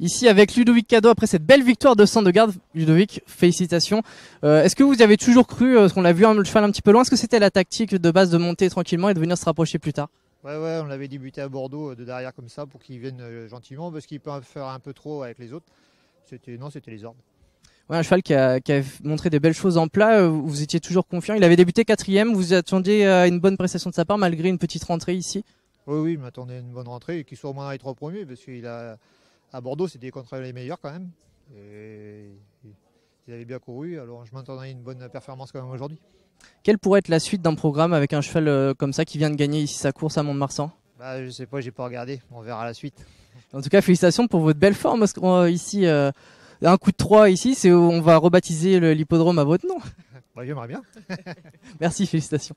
ici avec Ludovic Cado après cette belle victoire de garde. Ludovic, félicitations. Euh, est-ce que vous avez toujours cru, parce euh, qu'on l'a vu un cheval un petit peu loin, est-ce que c'était la tactique de base de monter tranquillement et de venir se rapprocher plus tard Ouais, ouais, on l'avait débuté à Bordeaux euh, de derrière comme ça pour qu'il vienne gentiment parce qu'il peut faire un peu trop avec les autres. C'était non, c'était les ordres. Ouais, un cheval qui a, montré des belles choses en plat. Vous étiez toujours confiant. Il avait débuté quatrième. Vous attendiez une bonne prestation de sa part malgré une petite rentrée ici. Oui, oui, il m'attendait une bonne rentrée et qu'il soit au moins dans les trois premiers parce qu'il a, à Bordeaux, c'était contre les meilleurs quand même. ils avaient bien couru, alors je m'attendais à une bonne performance quand même aujourd'hui. Quelle pourrait être la suite d'un programme avec un cheval euh, comme ça qui vient de gagner ici sa course à Mont-de-Marsan bah, Je sais pas, j'ai pas regardé, on verra la suite. En tout cas, félicitations pour votre belle forme euh, ici. Euh, un coup de 3 ici, c'est où on va rebaptiser l'hippodrome à votre nom. Bah, j'aimerais bien. Merci, félicitations.